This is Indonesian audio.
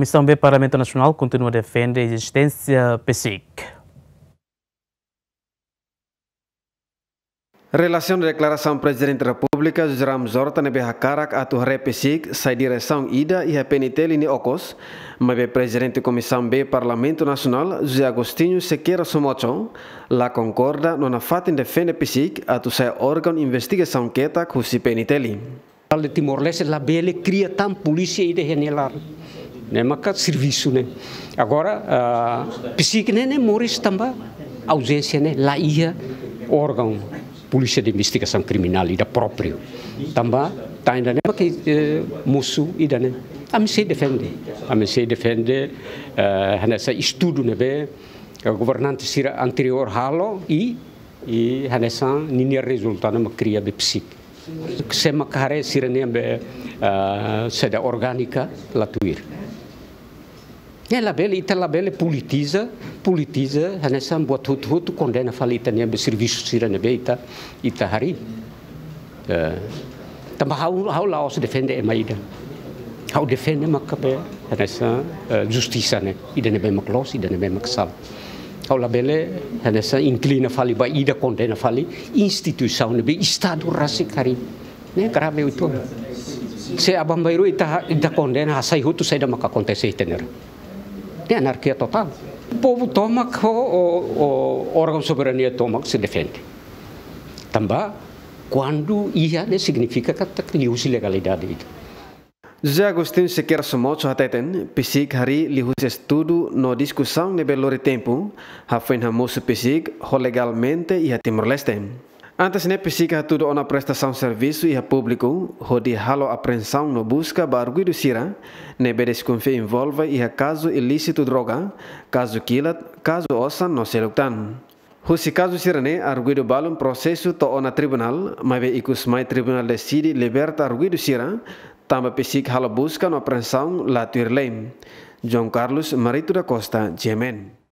Comissão B Parlamento Nacional continua a defender a existência PSIC. Relação de declaração do Presidente da República, José Ramos Horta, Karak, a atu repesik, sai direção ida e PNT lini Mas o Presidente da Comissão B Parlamento Nacional, José Agostinho Sequeira Somochon, la concorda nona fatin defende pesik atu sai órgão investigação queta kusi PNT li. Timor-Leste la bele cria tão polícia e de general né, maka serviço né. Agora psique né, né morres também ausência né, lá ia órgão polícia de investigação criminal ida próprio. Também tá ainda né que eh, moço ida né. A se defende, a se defende uh, nessa estudo né be eh, governante sira anterior halo e e nessa ninia resultado né cria de psique se Semakare é né? sirenem be uh, seda é organika latuir. Një label, i të label politiza, politiza, hane sa mbuat hutu hutu kondena falitan yang beservishu sirane be ita, ita hari. Uh, tamba hau, hau laos defende e maida. Hau defende makabe, hane sa uh, eh, justisa ne, idane be maklos, idane be maksal. Hau labele, hane sa inclina fali ba ida kondena fali, institusaune be istadu rasik hari. Ne karabe itu. Se abang bayru ita, ita kondena hasai hutu saya da makakontese itenera не анархия тотална. По томак орган soberania томак се defende. Tambah quando ia ne significa kata liusi legalidade itu. José Agostinho Sequeira Sumocho Hateten, Pisik Hari Lihus Estudo no Discussão de Belore Tempo, Rafael Ramoso Pisik, Rolegalmente e a Timor-Leste. Antes ne pisika tudo ona prestação servisu iha e a hodi halo apreensão no busca bargui do sira, nebe desconfia envolve e a kazu ilícito droga, kazu kilat, kazu osan no seluctan. Husi caso sirane arguido balum prosesu to ona tribunal, mabe ikus mai tribunal decide liberta arguido sira, tamba pisik halo busca no apreensão latuir leim. John Carlos Marito da Costa, Jemen.